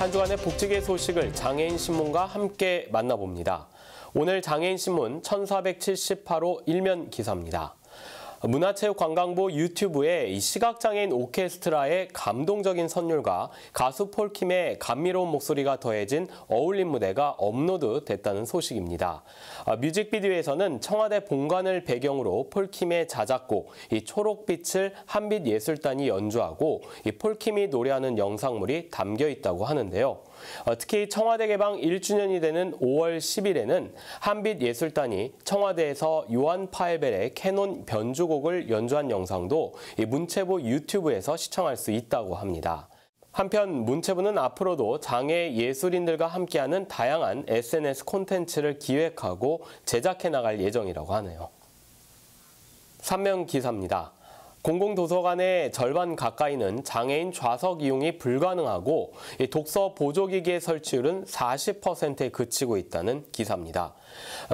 한 주간의 복지계 소식을 장애인 신문과 함께 만나봅니다. 오늘 장애인 신문 1478호 일면 기사입니다. 문화체육관광부 유튜브에 시각장애인 오케스트라의 감동적인 선율과 가수 폴킴의 감미로운 목소리가 더해진 어울림 무대가 업로드됐다는 소식입니다. 아, 뮤직비디오에서는 청와대 본관을 배경으로 폴킴의 자작곡 이 초록빛을 한빛예술단이 연주하고 이 폴킴이 노래하는 영상물이 담겨 있다고 하는데요. 아, 특히 청와대 개방 1주년이 되는 5월 10일에는 한빛예술단이 청와대에서 요한 파헬벨의 캐논 변주 수곡을 연주한 영상도 문체부 유튜브에서 시청할 수 있다고 합니다. 한편 문체부는 앞으로도 장애 예술인들과 함께하는 다양한 SNS 콘텐츠를 기획하고 제작해 나갈 예정이라고 하네요. 3명 기사입니다. 공공도서관의 절반 가까이는 장애인 좌석 이용이 불가능하고 독서 보조기기의 설치율은 40%에 그치고 있다는 기사입니다.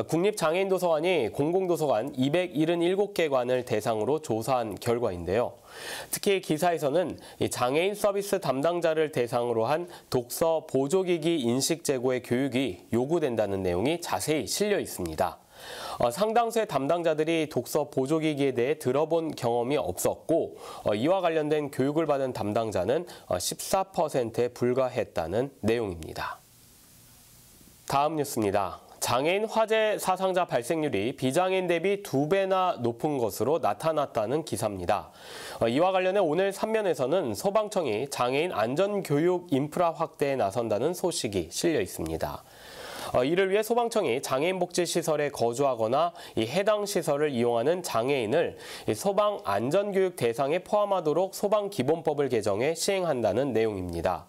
국립장애인도서관이 공공도서관 277개관을 대상으로 조사한 결과인데요. 특히 기사에서는 장애인 서비스 담당자를 대상으로 한 독서 보조기기 인식 제고의 교육이 요구된다는 내용이 자세히 실려 있습니다. 어, 상당수의 담당자들이 독서 보조기기에 대해 들어본 경험이 없었고 어, 이와 관련된 교육을 받은 담당자는 어, 14%에 불과했다는 내용입니다. 다음 뉴스입니다. 장애인 화재 사상자 발생률이 비장애인 대비 두배나 높은 것으로 나타났다는 기사입니다. 어, 이와 관련해 오늘 3면에서는 소방청이 장애인 안전교육 인프라 확대에 나선다는 소식이 실려 있습니다. 어, 이를 위해 소방청이 장애인 복지 시설에 거주하거나 해당 시설을 이용하는 장애인을 소방 안전교육 대상에 포함하도록 소방 기본법을 개정해 시행한다는 내용입니다.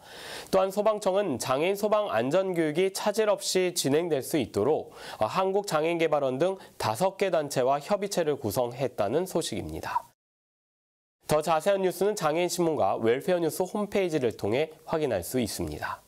또한 소방청은 장애인 소방 안전교육이 차질 없이 진행될 수 있도록 어, 한국장애인개발원 등 5개 단체와 협의체를 구성했다는 소식입니다. 더 자세한 뉴스는 장애인신문과 웰페어뉴스 홈페이지를 통해 확인할 수 있습니다.